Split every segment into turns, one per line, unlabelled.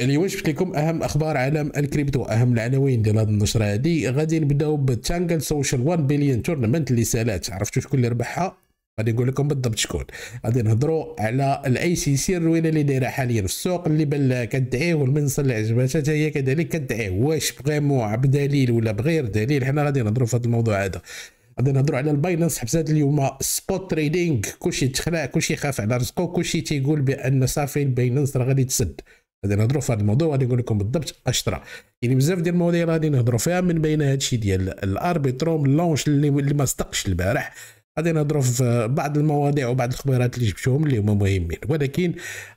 اليوم جبت لكم اهم اخبار عالم الكريبتو اهم العناوين ديال هذه النشره هذه غادي نبداو بتشانغل سوشيال 1 بليون تورنمنت اللي سالات عرفتوا شكون اللي ربحها غادي نقول لكم بالضبط شكون غادي نهضروا على الاي سي سي الروينه اللي دايره حاليا في السوق اللي بان كدعيه والمنصه اللي عجبتها حتى هي كذلك كدعيه واش فريمون بدليل ولا بغير دليل حنا غادي نهضروا في هذا الموضوع هذا غادي نهضروا على الباينانس حبسات اليوم سبوت تريدينغ كلشي تخلع كلشي خاف على رزقه كلشي تيقول بان صافي الباينانس راه غادي تسد غادي نهضروا في هذا الموضوع غادي نقول لكم بالضبط اش طرا يعني بزاف ديال المواضيع غادي نهضروا فيها من بين هذا الشيء ديال الاربيتروم لونش اللي, اللي ما صدقش البارح غادي نهضروا في بعض المواضيع وبعض الخبرات اللي جبتهم اللي هما مهمين ولكن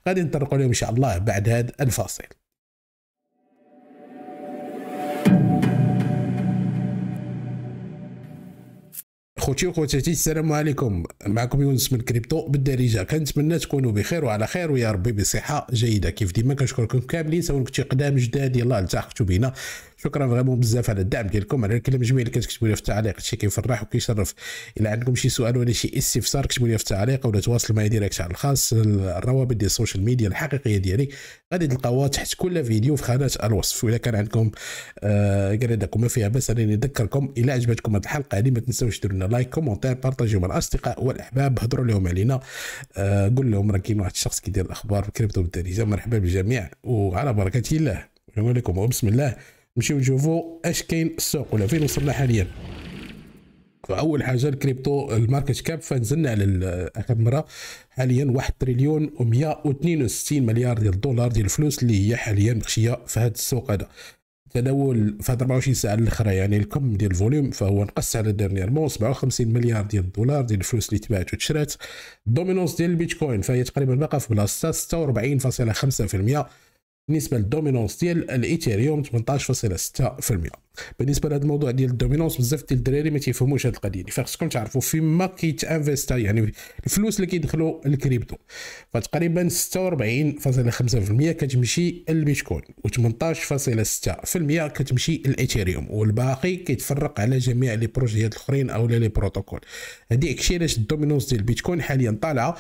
غادي نطرقوا لهم ان شاء الله بعد هذا الفاصل خوتي وخواتاتي السلام عليكم معكم يونس من كريبتو بالدارجه كنتمنى تكونوا بخير وعلى خير ويا ربي بصحه جيده كيف ديما كنشكركم كاملين سواء كنتي قدام جداد يلاه التحقتوا بينا شكرا فريمون بزاف على الدعم ديالكم على الكلام الجميل اللي كتكتبوا لي في التعليق شي كيفرح وكيشرف الى عندكم شي سؤال ولا شي استفسار كتبوا لي في التعليق ولا تواصل معايا ديريكت على الخاص الروابط ديال السوشيال ميديا الحقيقيه ديالي غادي تلقاوها تحت كل فيديو في خانه الوصف واذا كان عندكم آه ما فيها بس راني نذكركم الى عجبتكم هذه الحلقه هذه ما تنساوش ديروا لنا لايك كومونتير بارطاجيو مع الاصدقاء والاحباب هضروا لهم علينا آه قول لهم راه كاين واحد الشخص كيدير الاخبار بالكريبتو بالدارجه مرحبا بالجميع وعلى بركه الله السلام عليكم وبسم الله نمشيو نشوفو اش كاين السوق ولا فين وصلنا حاليا فاول حاجه الكريبتو الماركت كاب فنزلنا على اخر مره حاليا 1 تريليون و162 مليار ديال الدولار ديال الفلوس اللي هي حاليا مغشيه في هذا السوق هذا تداول في 24 ساعه الاخرى يعني الكم ديال الفوليوم فهو نقص على ديرنييرمون 57 مليار ديال الدولار ديال الفلوس اللي تباعت وتشرات دومينونس ديال البيتكوين فهي تقريبا باقا في بلاصتها 46.5% بالنسبه للدومينونس ديال الايثيريوم 18.6% بالنسبه لهذا الموضوع ديال الدومينونس بزاف ديال الدراري ما تيفهموش هذه القضيه دي فخصكم تعرفوا فيما كيتانفيستا يعني الفلوس اللي كيدخلوا الكريبتو فتقريبا 46.5% كتمشي للبيتكوين و18.6% كتمشي للايثيريوم والباقي كيتفرق على جميع لي بروجيات الاخرين او لي بروتوكول هذيك الشيء علاش الدومينونس ديال البيتكوين حاليا طالعه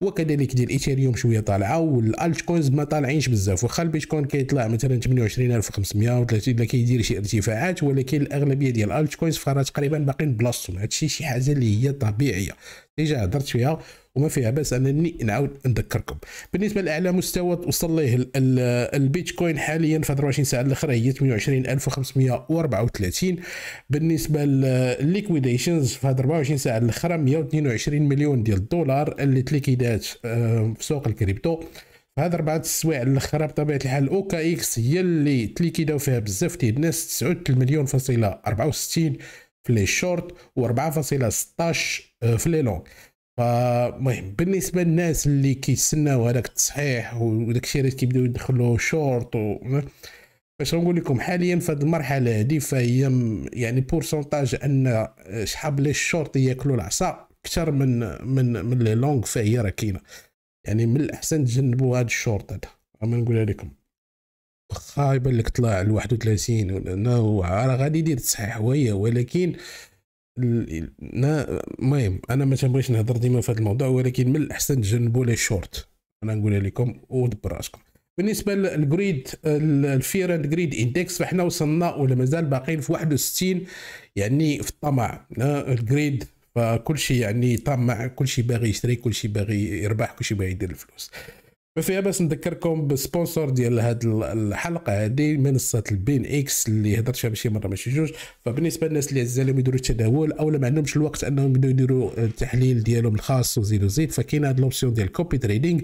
وكذلك ديال ايثيريوم شويه طالعه والالت كوينز ما طالعينش بزاف واخا البيتكوين كيطلع مثلا 28530 ولا كيدير شي ارتفاعات ولكن الاغلبيه ديال الالت كوينز فراها تقريبا باقيين بلاصتهم هادشي شي حاجه اللي هي طبيعيه ديجا هضرت فيها وما فيها باس انني نعاود نذكركم بالنسبه لاعلى مستوى وصل ليه البيتكوين حاليا في 24 ساعه الاخيره هي 28534 بالنسبه للليكويديشنز في 24 ساعه الاخيره 122 مليون ديال الدولار اللي تليكيدات آه، في سوق الكريبتو هاد اربعه السوايع الاخرى بطبيعه الحال اوكا اكس هي اللي تليكيداو فيها بزاف ديال الناس 9 مليون فاصله 64 في لي شورت و 4.16 آه، في لي لونغ فمهم بالنسبه للناس اللي كيتسناو هذاك التصحيح وداك الشيء اللي كيبداو يدخلوا شورت و باش نقول لكم حاليا في هذه المرحله هذه فهي يعني بورسونتاج ان شحال لي شورت ياكلوا العصا اكثر من من من لي لونغ فهي راه كاينه يعني من الاحسن تجنبوا هذا الشورت هذا اما نقولها لكم واخا يبان لك طلع ال 31 ولا راه غادي يدير تصحيح هو ولكن المهم انا ما تنبغيش نهضر ديما في هذا الموضوع ولكن من الاحسن تجنبوا لي شورت انا نقولها لكم ودبر راسكم بالنسبه للجريد الفير اند جريد اندكس فاحنا وصلنا ولا مازال باقيين في 61 يعني في الطمع الجريد فكل شيء يعني طمع كل شيء باغي يشتري كل شيء باغي يربح كل شيء باغي يدير الفلوس ما بس نذكركم بالسبونسر ديال هاد الحلقه هادي منصه البين اكس اللي هضرت فيها شي مره ماشي جوج فبالنسبه للناس اللي عزالهم يديروا التداول او ما عندهمش الوقت انهم يبداو يديروا التحليل ديالهم الخاص وزيد وزيد فكاين هاد لوبسيون ديال كوبي تريدينغ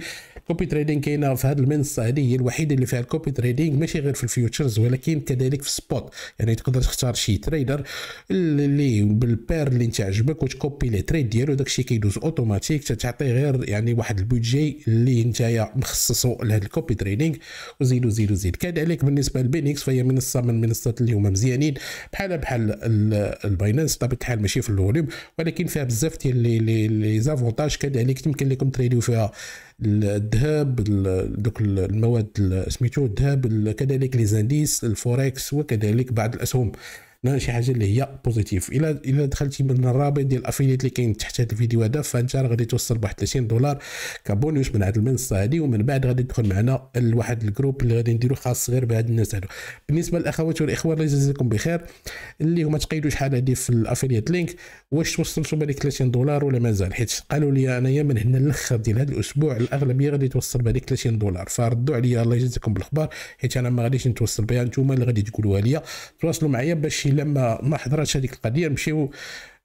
كوبي تريدينغ كاينه في هذه المنصه هذه هي الوحيده اللي فيها الكوبي تريدينغ ماشي غير في الفيوتشرز ولكن كذلك في السبوت يعني تقدر تختار شي تريدر اللي بالبير اللي انت عجبك وتكوبي ليه تريد ديالو داكشي كيدوز اوتوماتيك تعطي غير يعني واحد البودجي اللي نتايا مخصصو لهذا الكوبي تريدينغ وزيدو زيدو زيد كذلك بالنسبه لبينكس فهي منصه من المنصات اللي هما مزيانين بحال بحال الباينانس بطبيعه الحال ماشي في الفوليوم ولكن فيها بزاف ديال لي زافونتاج كذلك يمكن لكم تريديو فيها الذهب دوك المواد سميتو الذهب كذلك لي زانديس الفوركس وكذلك بعض الاسهم لا شي حاجه اللي هي بوزيتيف الا الا دخلتي من الرابط ديال الافيليت اللي كاين تحت هذا الفيديو هذا فانت راه غادي توصل بواحد 30 دولار كبونيوس من هذه المنصه هذه ومن بعد غادي تدخل معنا لواحد الجروب اللي غادي نديرو خاص غير بهاد الناس هادو بالنسبه للاخوات والاخوان الله يجازيكم بخير اللي هما تقيدوا شحال هذه في الافيليت لينك واش توصلتوا بهذيك 30 دولار ولا مازال حيت قالوا لي انايا من هنا للاخر ديال هذا الاسبوع الاغلبيه غادي توصل بهذيك 30 دولار فردوا عليا الله يجازيكم بالخبار حيت انا ما غاديش نتوصل بها نتوما اللي غادي تقولوها ليا تواصلوا معايا باش الا ما ما هذيك القضيه نمشيو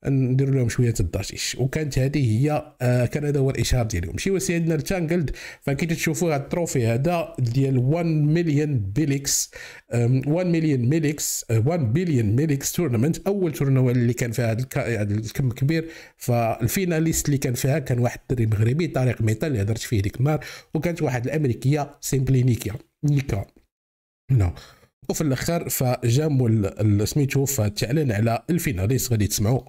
نديروا لهم شويه الضجيج وكانت هذه هي آه، كان هذا هو الاشهار ديالهم مشيو سيدنا التانجلد فكي تشوفوا هذا التروفي هذا ديال 1 مليون بيليكس 1 مليون ميليكس 1 بليون ميليكس تورنمنت اول تورنوا اللي كان فيها هذا الكم كبير فالفيناليست اللي كان فيها كان واحد الدري مغربي طارق ميتا اللي هضرت فيه ديك النهار وكانت واحد الامريكيه سيمبلي نيكيا نيكا نو no. وفي الاخر فجاموا سميتو فتعلن على الفيناليست غادي تسمعوا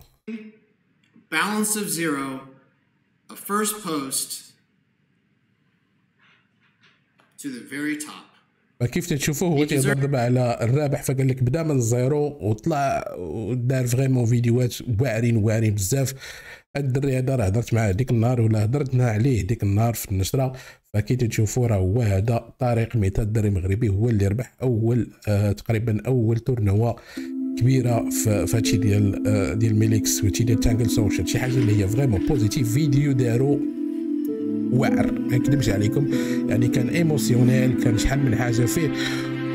Balance of zero, a first post to the very top. فكيف تشوفوه هو تيهضر دابا على الرابح فقال لك بدا من الزيرو وطلع ودار فريمون فيديوهات واعرين واعرين بزاف الدري هذا راه هضرت معاه ديك النهار ولا هضرتنا عليه ديك النهار في النشره فكي تشوفوا راه هو هذا طارق ميتا الدري المغربي هو اللي ربح اول آه تقريبا اول تورنوا كبيره في هادشي ديال آه ديال ميليكس وهادشي ديال تانجل سوشيال شي حاجه اللي هي فريمون بوزيتيف فيديو دارو واعر ما نكذبش عليكم يعني كان ايموسيونيل كان شحال من حاجه فيه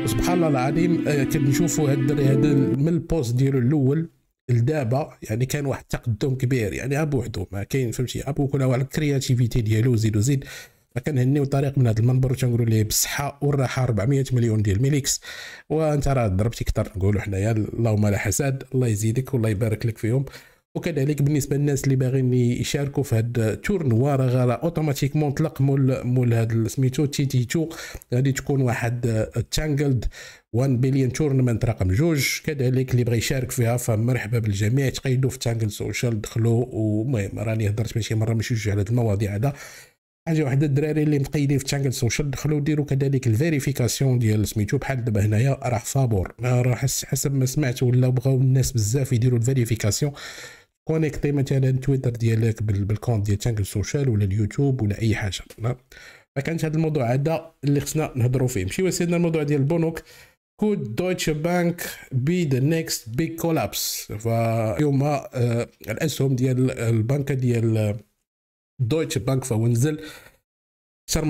سبحان الله العظيم آه كنشوفوا هاد الدري هذا من البوست ديالو الاول لدابا يعني كان واحد التقدم كبير يعني ابو وحده ما كاين فهمتي ابو كل واحد الكرياتيفيتي ديالو زيد وزيد فكنهنيو طريق من هذا المنبر وتنقولوا ليه بالصحه والراحه 400 مليون ديال ميليكس وانت راه ضربتي كثر نقولوا حنايا اللهم لا حسد الله يزيدك والله يبارك لك فيهم وكذلك بالنسبه للناس اللي باغيين يشاركوا في هذا التورنوا راه اوتوماتيكمون طلق مول مول هذا سميتو تي تي تو غادي تكون واحد تانجلد 1 بليون تورنمنت رقم جوج كذلك اللي بغى يشارك فيها فمرحبا بالجميع تقيدوا في تانجل سوشيال دخلوا ومهم راني هضرت ماشي مره ماشي جوج على هذه المواضيع هذا حاجه واحده الدراري اللي مقيدين في تانجل سوشيال دخلوا ديروا كذلك الفيريفيكاسيون ديال سميتو بحال دابا هنايا راه فابور راه حسب ما سمعت ولا بغاو الناس بزاف يديروا الفيريفيكاسيون كونيكتي مثلا تويتر ديالك بالكونت ديال تانجل سوشيال ولا اليوتيوب ولا اي حاجه فكانت هذا الموضوع هذا اللي خصنا نهضروا فيه مشيو سيدنا الموضوع ديال البنوك كود دويتش بانك بي ذا نيكست بيج كولابس فيوم الاسهم ديال البنكه ديال دويتش آه، بانك فهو نزل اكثر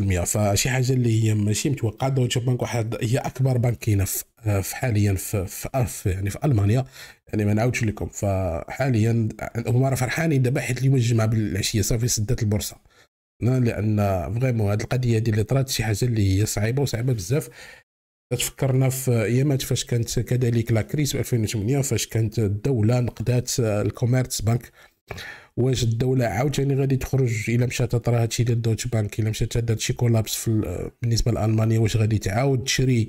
من 14% فشي حاجه اللي هي ماشي متوقعه دويتش بانك واحد هي اكبر بنك كاينه حاليا في في يعني في المانيا يعني ما نعاودش لكم فحاليا هما راه فرحانين دابا حيت اليوم الجمعه بالعشيه صافي سدات البورصه لان فريمون هذه القضيه هذه اللي طرات شي حاجه اللي هي صعيبه وصعيبه بزاف تفكرنا في ايامات فاش كانت كذلك لا كريس 2008 فاش كانت الدوله نقدات الكوميرس بنك واش الدوله عاوتاني غادي تخرج الا مشات راه هادشي ديال دوتش بانك الا مشات هذا شي كولابس في بالنسبه لالمانيا واش غادي تعاود تشري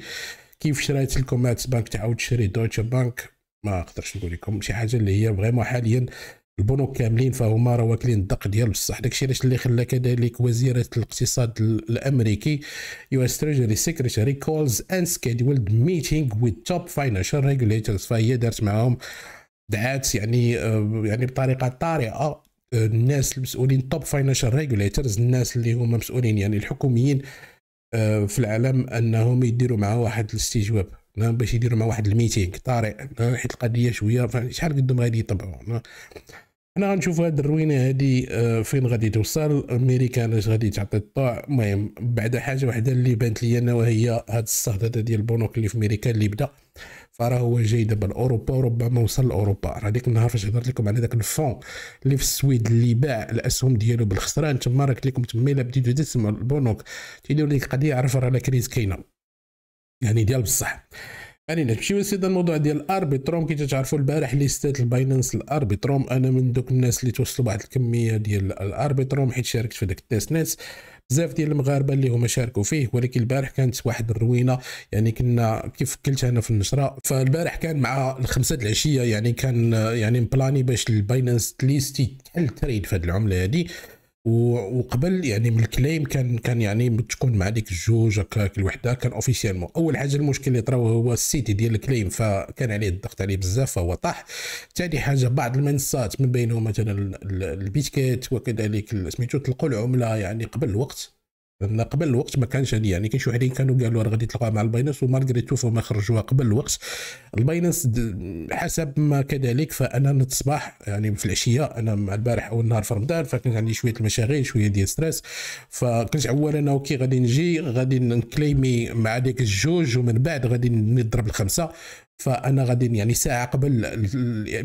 كيف شرات الكوميرس بانك تعاود تشري دوتش بانك ما نقدرش نقول لكم شي حاجه اللي هي فريمون حاليا البنوك كاملين فهما راه واكلين الدق ديال بصح داكشي علاش اللي خلى كذلك وزيره الاقتصاد الامريكي يو اس تريجري سيكريتاري كولز ان سكيدولد ميتينغ وذ توب فاينانشال ريجوليتورز فهي دارت معاهم دعات يعني آه، يعني بطريقه طارئه آه، الناس المسؤولين توب فاينانشال ريجوليترز الناس اللي هما مسؤولين يعني الحكوميين آه، في العالم انهم يديروا معاه واحد الاستجواب باش يديروا مع واحد الميتينغ طارئ حيت القضيه شويه شحال قدهم غادي يطبعوا انا غنشوف هاد الروينه هادي فين غادي توصل امريكا اش غادي تعطي الطوع المهم بعد حاجه وحده اللي بانت لي انا وهي هاد الصهد ديال البنوك اللي في امريكا اللي بدا فراه هو جاي دابا لاوروبا وربما وصل لاوروبا راه ديك النهار فاش هضرت لكم على داك الفون اللي في السويد اللي باع الاسهم ديالو بالخسران تما راه قلت لكم تما الا بديتو تسمعوا البنوك تيديروا لك القضيه عرف راه لا كريز كاينه يعني ديال بصح يعني نمشيو سيدي الموضوع ديال الاربيتروم كي تعرفوا البارح ليستات الباينانس الاربيتروم انا من دوك الناس اللي توصلوا بواحد الكميه ديال الاربيتروم حيت شاركت في داك التيست بزاف ديال المغاربه اللي هما شاركوا فيه ولكن البارح كانت واحد الروينه يعني كنا كيف قلت انا في النشره فالبارح كان مع الخمسه العشيه يعني كان يعني مبلاني باش الباينانس ليست تحل تريد في هذه العمله هذه وقبل يعني من الكليم كان كان يعني تكون مع ديك الجوج هكاك الوحده كان اوفيسيالمون اول حاجه المشكل اللي طراو هو السيتي ديال الكليم فكان عليه الضغط عليه بزاف فهو طاح ثاني حاجه بعض المنصات من بينهم مثلا البيتكيت وكذلك سميتو تلقوا العمله يعني قبل الوقت لان قبل الوقت ما كانش هذه يعني كاين شي وحدين كانوا قالوا راه غادي تلقاها مع الباينانس تو فما خرجوها قبل الوقت الباينانس حسب ما كذلك فانا الصباح يعني في العشيه انا مع البارح اول نهار في رمضان فكان عندي شويه المشاغل شويه ديال ستريس فكنت انا اوكي غادي نجي غادي نكليمي مع ديك الجوج ومن بعد غادي نضرب الخمسه فانا غادي يعني ساعه قبل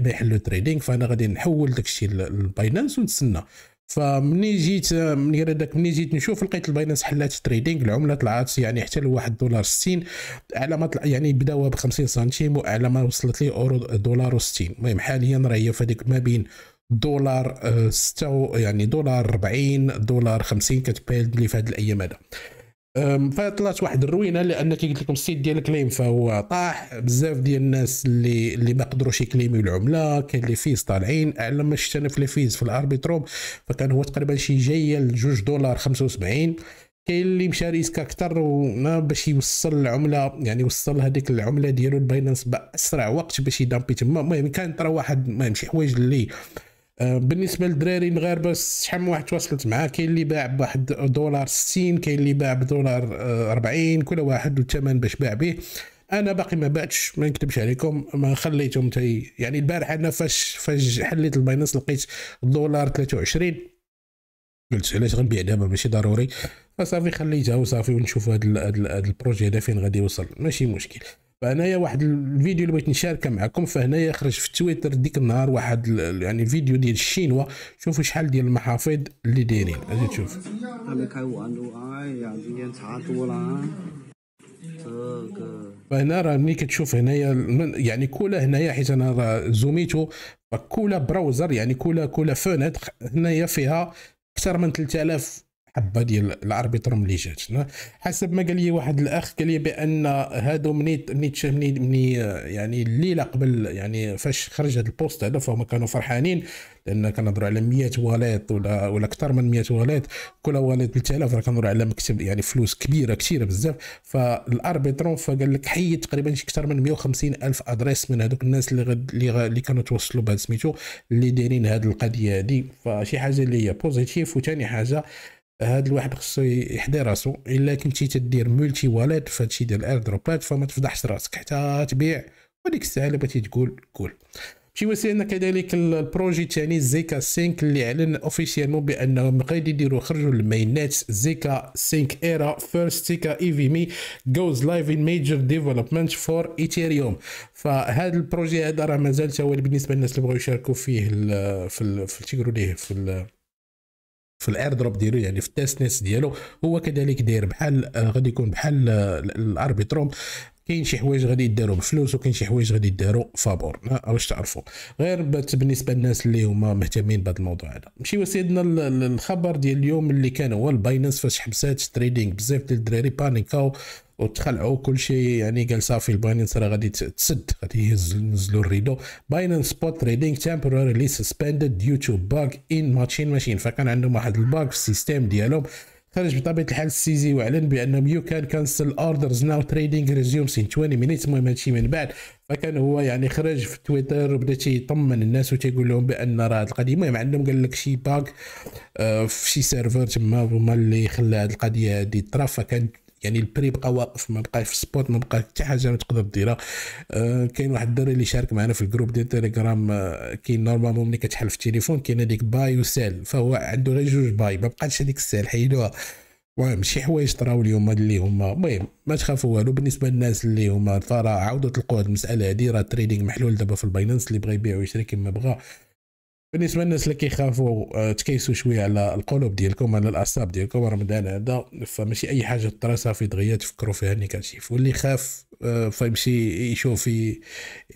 ما يحلوا التريدينغ فانا غادي نحول داكشي للباينانس ونتسنى فمني جيت من غير داك مني جيت نشوف لقيت الباينانس حلات تريدينغ العمله طلعت يعني حتى لواحد دولار 60 على ما طلع يعني بداوها ب 50 سنتيم وعلى ما وصلت لي اورو دولار و60 المهم حاليا راه هي في هذيك ما بين دولار 6 آه، يعني دولار 40 دولار 50 كتبان لي في هذه الايام هذا فطلعت واحد الروينه لان كي قلت لكم السيت ديال الكليم فهو طاح بزاف ديال الناس اللي اللي ما قدروش يكليميو العمله كاين لي فيز طالعين اعلى ما شفت انا في لي فيز في الاربيتروم فكان هو تقريبا شي جايه ل 2 دولار 75 كاين اللي مشى ريسك اكثر وما باش يوصل العمله يعني وصل هذيك العمله ديالو الباينانس باسرع وقت باش يدامبي تما المهم كان ترى واحد ما شي حوايج اللي آه، بالنسبه للدراري المغاربه شحال من واحد تواصلت معاه كاين اللي باع بواحد دولار 60 كاين اللي باع بدولار 40 آه، كل واحد والثمن باش باع به انا باقي ما باعتش ما نكتبش عليكم ما خليتهم تي يعني البارح انا فاش فاش حليت الباينانس لقيت الدولار 23 قلت علاش غنبيع دابا ماشي ضروري فصافي خليتها وصافي ونشوف هذا البروجي هذا فين غادي يوصل ماشي مشكل فهنايا واحد الفيديو اللي بغيت نشاركه معكم فهنايا خرج في تويتر ديك النهار واحد يعني فيديو ديال الشينوا شوفوا شحال ديال المحافظ اللي دايرين اجي تشوف فهنا راه ملي كتشوف هنايا يعني كولا هنايا حيت انا راه زوميتو فكولا براوزر يعني كولا كولا فونتر هنايا فيها اكثر من 3000 الحبه ديال الاربيتروم اللي جات حسب ما قال لي واحد الاخ قال لي بان هادو مني مني مني, يعني الليله قبل يعني فاش خرج هذا البوست هذا فهم كانوا فرحانين لان كنهضروا على 100 واليت ولا ولا اكثر من 100 واليت كل واليت 3000 راه كنهضروا على مكتب يعني فلوس كبيره كثيره بزاف فالاربيترون فقال لك حيد تقريبا شي اكثر من 150 الف ادريس من هذوك الناس اللي غد اللي, غد اللي كانوا توصلوا بهذا سميتو اللي دايرين هذه القضيه هذه فشي حاجه اللي هي بوزيتيف وثاني حاجه هاد الواحد خصو يحضي راسو الا كنتي تدير مولتي واليت فهادشي ديال دروبات فما تفضحش راسك حتى تبيع وديك الساعه الا بغيتي تقول قول شي وسيلنا كذلك البروجي تاني زيكا سينك اللي اعلن اوفيسيالمون بانهم غادي يديروا خرجوا المينات زيكا سينك ايرا فيرست زيكا اي في مي جوز لايف ان ميجر ديفلوبمنت فور ايثيريوم فهاد البروجي هذا راه مازال تا هو بالنسبه للناس اللي بغاو يشاركوا فيه ال في في تيقولوا ليه في في الاير دروب ديالو يعني في التيست ديالو هو كذلك داير بحال آه، غادي يكون بحال آه، الاربيتروم كاين شي حوايج غادي يداروا بفلوس وكاين شي حوايج غادي يداروا فابور واش تعرفوا غير بالنسبه للناس اللي هما مهتمين بهذا الموضوع هذا نمشيو سيدنا الخبر ديال اليوم اللي كان هو الباينانس فاش حبسات تريدينغ بزاف ديال الدراري بانيكاو وتخلعوا كل شيء يعني قال صافي الباينانس راه غادي تسد غادي ينزلوا الريدو باينانس سبوت تريدينغ تمبوراريلي سسبندد ديو تو باغ ان ماشين ماشين فكان عندهم واحد الباغ في السيستيم ديالهم خرج بطبيعه الحال السيزي واعلن بانهم يو كان كانسل اوردرز ناو تريدينغ ريزيومز ان 20 مينيت المهم هادشي من بعد فكان هو يعني خرج في تويتر وبدا تيطمن الناس وتيقول لهم بان راه هاد القضيه المهم عندهم قال لك شي باك آه، في شي سيرفر تما هما اللي خلى هاد القضيه هادي طرا فكان يعني البري بقى واقف ما بقى في السبوت ما بقى حتى حاجه ما تقدر ديرها آه كاين واحد الدري اللي شارك معنا في الجروب ديال تيليجرام آه كاين نورمالمون ملي كتحل في التليفون كاين هذيك باي وسال فهو عنده غير جوج باي ما بقاش هذيك السال حيدوها المهم شي حوايج طراو اليوم اللي هما المهم ما تخافوا والو بالنسبه للناس اللي هما ترى عاودوا تلقوا هذه المساله هذه راه التريدينغ محلول دابا في الباينانس اللي بغى يبيع ويشري كما بغى بالنسبه للناس اللي كيخافوا آه، تكيسوا شويه على القلوب ديالكم على الاعصاب ديالكم رمضان هذا فماشي اي حاجه ترى في دغيا تفكروا فيها اللي كتشوف واللي خاف آه، فيمشي يشوف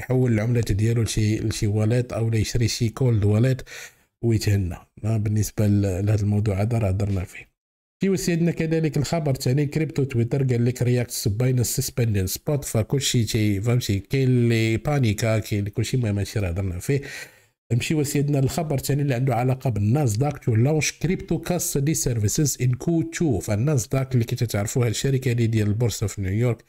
يحول العمله ديالو لشي لشي واليت او يشري شي كولد واليت ويتهنى بالنسبه لهذا الموضوع هذا راه هضرنا فيه كيوصي عندنا كذلك الخبر ثاني كريبتو تويتر قال لك رياكت باينانس سسبندين سبوت فكلشي تي فهمتي كاين اللي بانيكا كاين كلشي ما هادشي راه هضرنا فيه نمشيو سيدنا الخبر ثاني اللي عنده علاقه داك تو لونش كريبتو كاس دي سيرفيسز ان كو فالناس داك اللي كنت تعرفوها الشركه اللي ديال البورصه في نيويورك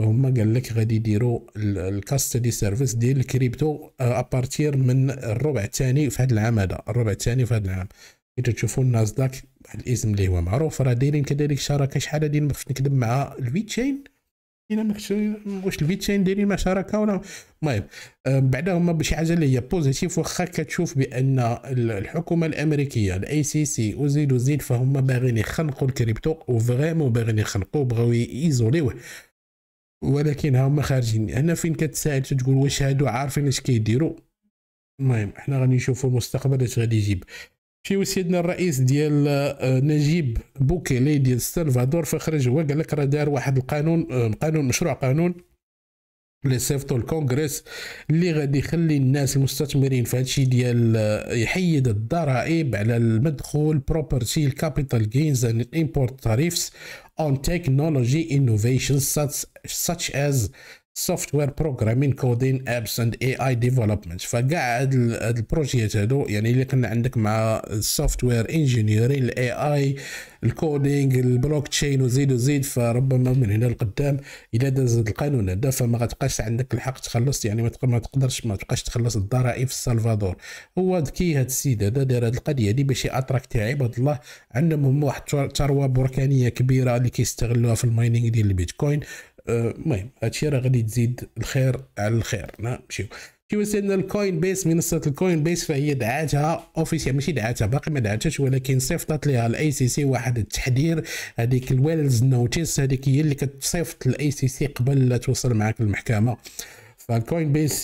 هما قال لك غادي يديروا الكاستدي سيرفيس ديال الكريبتو ابارتير آه، من الربع الثاني في هذا العام هذا الربع الثاني في هذا العام كي تشوفوا داك الاسم اللي هو معروف راه دايرين كذلك شراكه شحال هذه نكذب مع الويتشين الا طيب، آه، ما كنتش واش الفيتشين دايرين مع شراكه ولا المهم بعدا هما بشي حاجه اللي هي بوزيتيف واخا كتشوف بان الحكومه الامريكيه الاي سي سي وزيد وزيد فهم باغيين يخنقوا الكريبتو وفريمون باغيين يخنقوا بغاو ايزوليوه ولكن هما خارجين هنا فين كتسائل تقول واش هادو عارفين اش كيديروا المهم طيب، حنا غادي نشوفو المستقبل اش غادي يجيب شي سيدنا الرئيس ديال آه، نجيب بوكيلي ديال السلفادور فخرج هو قال لك راه دار واحد القانون آه، قانون مشروع قانون اللي سيفتو الكونغرس اللي غادي يخلي الناس المستثمرين في هادشي ديال آه، يحيد الضرائب على المدخول بروبرتي الكابيتال جينز اند امبورت تاريفز اون تكنولوجي انوفيشن ساتش از سوفتوير بروغرامين بروجرامين كودين ابس اند اي اي ديفلوبمنت فكاع هاد البروجيات هادو يعني اللي كنا عندك مع السوفتوير انجينيرين انجينيري الاي اي الكودينغ البلوك تشين وزيد وزيد فربما من هنا لقدام الا داز القانون هذا فما غتبقاش عندك الحق تخلص يعني ما تقدرش ما تبقاش تخلص الضرائب في السلفادور هو ذكي هاد السيد هذا دار هاد القضيه هادي باش ياتراكتي عباد الله عندهم واحد الثروه بركانيه كبيره اللي كيستغلوها في المايننغ ديال البيتكوين المهم هادشي راه غادي تزيد الخير على الخير نمشيو شي وسيلنا الكوين بيس منصه الكوين بيس فهي دعاتها اوفيسيال ماشي دعاتها باقي ما دعاتهاش ولكن صيفطت ليها الاي سي سي واحد التحذير هذيك الويلز نوتيس هذيك هي اللي كتصيفط الاي سي سي قبل لا توصل معاك المحكمه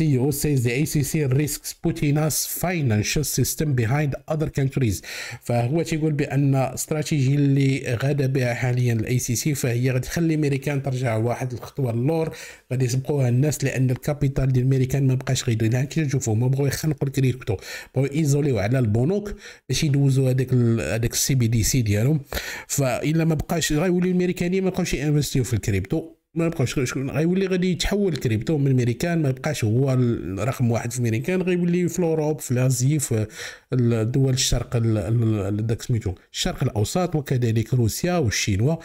او سيز ذا اي سي سي ريسكس بوتيناس فاينانشال سيستم بيهايند اذر كونتريز فهو تيقول بان استراتيجي اللي غادا بها حاليا الاي سي سي فهي غتخلي امريكان ترجع واحد الخطوه اللور غادي يسبقوها الناس لان الكابيتال ديال امريكان ما بقاش غيدير لها كي تشوفوا هما بغاو يخنقوا الكريبتو بغاو ايزوليو على البنوك باش يدوزوا هذاك هذاك السي بي دي سي ديالهم فالا ما بقاش غيوليو الامريكانيين ما بقاوش ينفستيو في الكريبتو ما بقاش شكون غيولي غادي يتحول كريبتو من الميريكان ما بقاش هو رقم واحد في الميريكان غيولي في الاوروب في لازي في الدول الشرق داك سميتو الشرق الاوسط وكذلك روسيا والشينوا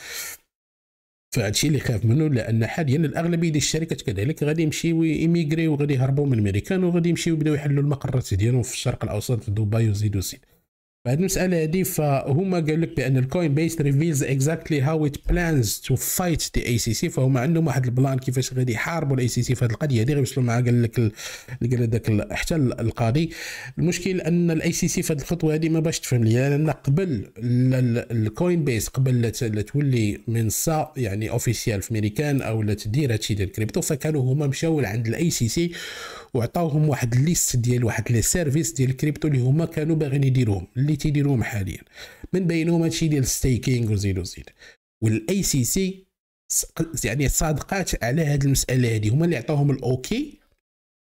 فهادشي اللي خاف منه لان حاليا الاغلبيه ديال الشركات كذلك غادي يمشيو ايميغري وغادي يهربوا من الميريكان وغادي يمشيو يبداو يحلوا المقرات ديالهم في الشرق الاوسط في دبي وزيدو سين فهاد المساله هادي فهما قال لك بان الكوين بيس ريفيلز اكزاكتلي هاو ات بلانز تو فايت دي اي سي سي فهما عندهم واحد البلان كيفاش غادي يحاربوا الاي سي سي في هذه القضيه هادي غيوصلوا مع قال لك قال داك حتى القاضي المشكل ان الاي سي سي في هذه الخطوه هادي ما باش تفهم لي لان قبل الكوين بيس قبل لا تولي منصه يعني اوفيسيال في ميريكان او لا تدير هادشي ديال الكريبتو فكانوا هما مشاو لعند الاي سي سي وعطاوهم واحد الليست ديال واحد لي سيرفيس ديال الكريبتو اللي هما كانوا باغيين يديروهم اللي تيديروهم حاليا من بينهم هادشي ديال ستيكينغ وزيد وزيد والاي سي سي يعني صادقات على هاد المساله هادي هما اللي عطاوهم الاوكي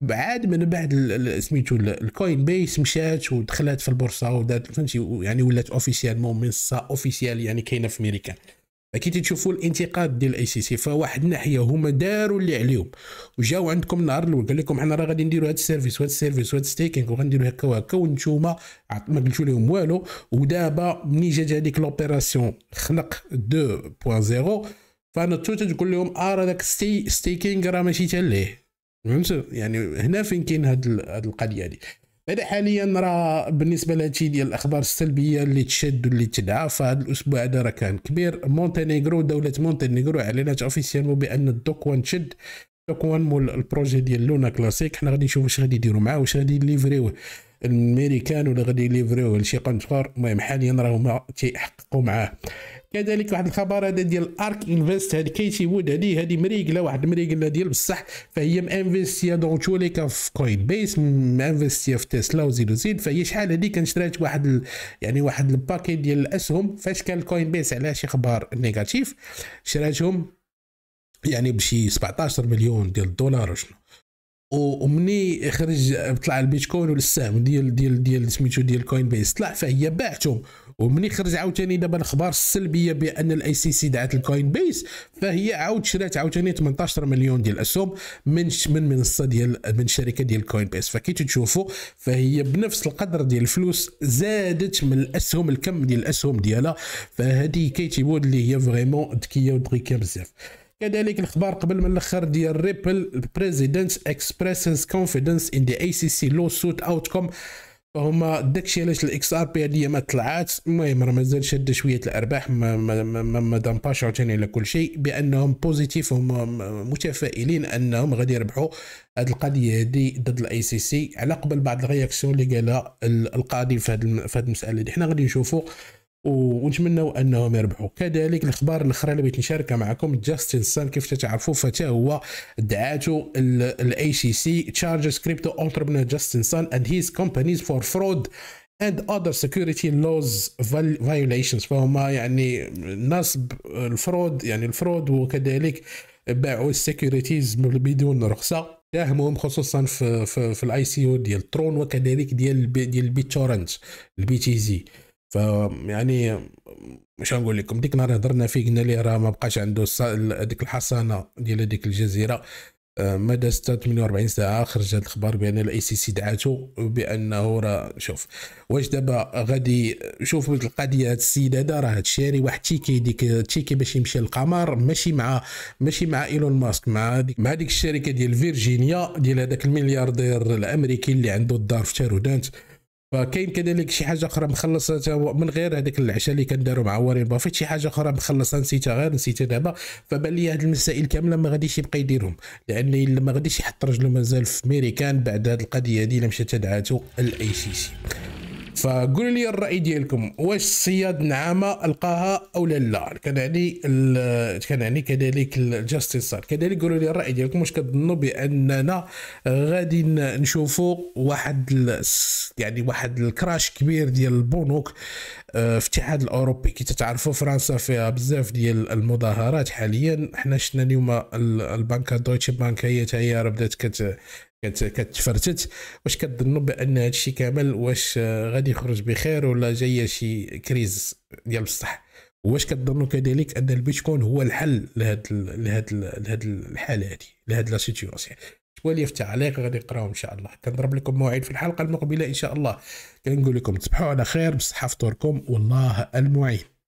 بعد من بعد سميتو الكوين بيس مشات ودخلت في البورصه ودارت فهمتي يعني ولات مون منصه اوفيسيال يعني كاينه في امريكا كي تشوفوا الانتقاد ديال الاي سي سي فواحد الناحيه هما داروا اللي عليهم وجاو عندكم النهار الاول قال لكم حنا راه غادي نديروا هذا السيرفيس وهذا السيرفيس وهذا ستيكينغ يعني وغنديروا هكا وهكا وانتوما ما قلتوا لهم والو ودابا ملي جات هذيك لوبيراسيون خنق 2.0 فنطو تقول لهم اه راه داك ستي ستيكينغ راه ماشي تا ليه فهمت يعني هنا فين كاين هاد القضيه هذه بعدا حاليا راه بالنسبه لهادشي ديال الاخبار السلبيه اللي تشد واللي تدعى فهاد الاسبوع هذا راه كان كبير مونتينيغرو دوله مونتينيغرو اعلنت اوفيسيالمون بان الدوكوان تشد دوكوان مول البروجي ديال لونا كلاسيك حنا غادي نشوفوا واش غادي يديروا معاه واش غادي يليفريوه الميريكان ولا غادي يليفريوه لشي قنطور المهم حاليا راهما تيحققوا معاه كذلك واحد الخبر هذا ديال ارك انفست هذه كيتي وود هذه هذه مريقله واحد مريقلة ديال بصح فهي مانفستيا دونك شو اللي في كوين بيس مانفستيا في تسلا وزيد وزيد فهي شحال هذه كان شرات واحد ال... يعني واحد الباكي ديال الاسهم فاش كان الكوين بيس عليها شي اخبار نيجاتيف شراتهم يعني بشي 17 مليون ديال الدولار وشنو ومني خرج طلع البيتكوين والسهم ديال ديال ديال سميتو ديال كوين بيس طلع فهي باعتهم ومني خرج عاوتاني دابا الاخبار السلبيه بان الاي سي سي دعت الكوين بيس فهي عاود شرات عاوتاني 18 مليون ديال الاسهم من من منصه ديال من شركه ديال كوين بيس فكي تشوفوا فهي بنفس القدر ديال الفلوس زادت من الاسهم الكم ديال الاسهم ديالها فهذه كيتيبان اللي هي فريمون ذكيه وذكيه بزاف كذلك الاخبار قبل من الاخر ديال ريبل البريزيدنت اكسبريس كونفيدنس ان ذا اي سي سي لو سوت اوتكم فهما داكشي علاش الاكس ار بي هذه ما طلعات المهم راه مازال شاد شويه الارباح ما ما ما, ما باش عاوتاني على كل شيء بانهم بوزيتيف هما متفائلين انهم غادي يربحوا هذه القضيه هذه ضد الاي سي سي على قبل بعض الرياكسيون اللي قالها القاضي في هذه المساله دي حنا غادي نشوفوا ونتمنوا انهم يربحوا كذلك الاخبار الاخرى اللي بغيت نشاركها معكم جاستن سان كيف تتعرفوا فتا هو دعاته الاي سي سي تشارجز كريبتو اونتربرنور جاستن سان اند هيز كومبانيز فور فرود اند اذر سيكيورتي لوز فايوليشنز فهما يعني الناس الفرود يعني الفرود وكذلك باعوا السكيورتيز بدون رخصه ساهمهم خصوصا في في, في الاي سي او ديال ترون وكذلك ديال ديال البيت تورنت البي تي زي فيعني مش نقول لكم ديك النهار هضرنا فيه قلنا ليه راه ما بقاش عنده هذيك الحصانه ديال هذيك الجزيره آه، مدى 48 ساعه خرجت الخبر بان الاي سي سي دعاته بانه راه شوف واش دابا غادي شوف القضيه هاد السيد هذا راه شاري واحد تيكي ديك تيكي باش يمشي للقمر ماشي مع ماشي مع ايلون ماسك مع ديك مع ديك الشركه ديال فيرجينيا ديال هذاك الملياردير الامريكي اللي عنده الدار في تارودانت فكاين كذلك شي حاجه اخرى مخلصه من غير هذيك العشاء اللي كنداروا مع وارين بافيت شي حاجه اخرى مخلصه نسيتها غير نسيتها دابا فبان لي هذه المسائل كامله ما غاديش يبقى يديرهم لان ما غاديش يحط رجله مازال في ميريكان بعد هذه القضيه هذه الا مشات تدعاتو الاي سي سي فقولوا لي الراي ديالكم واش صياد نعامه لقاها او لا لا كان يعني كذلك الجاستيس كذلك قولوا لي الراي ديالكم واش كتظنوا باننا غادي نشوفوا واحد يعني واحد الكراش كبير ديال البنوك آه، في الاتحاد الاوروبي كي تتعرفوا فرنسا فيها بزاف ديال المظاهرات حاليا حنا شفنا اليوم البنكه دويتش بانك هي تاهي بدات كت كتفرتت واش كتظنوا بان هذا الشيء كامل واش غادي يخرج بخير ولا جايه شي كريز ديال بصح واش كتظنوا كذلك ان البيتكوين هو الحل لهذا لهذا لهذا الحاله هذه لهذا لا سيتياسيون شويه في التعليق غادي نقراهم ان شاء الله كنضرب لكم موعد في الحلقه المقبله ان شاء الله كنقول لكم تصبحوا على خير بالصحه فطوركم والله المعين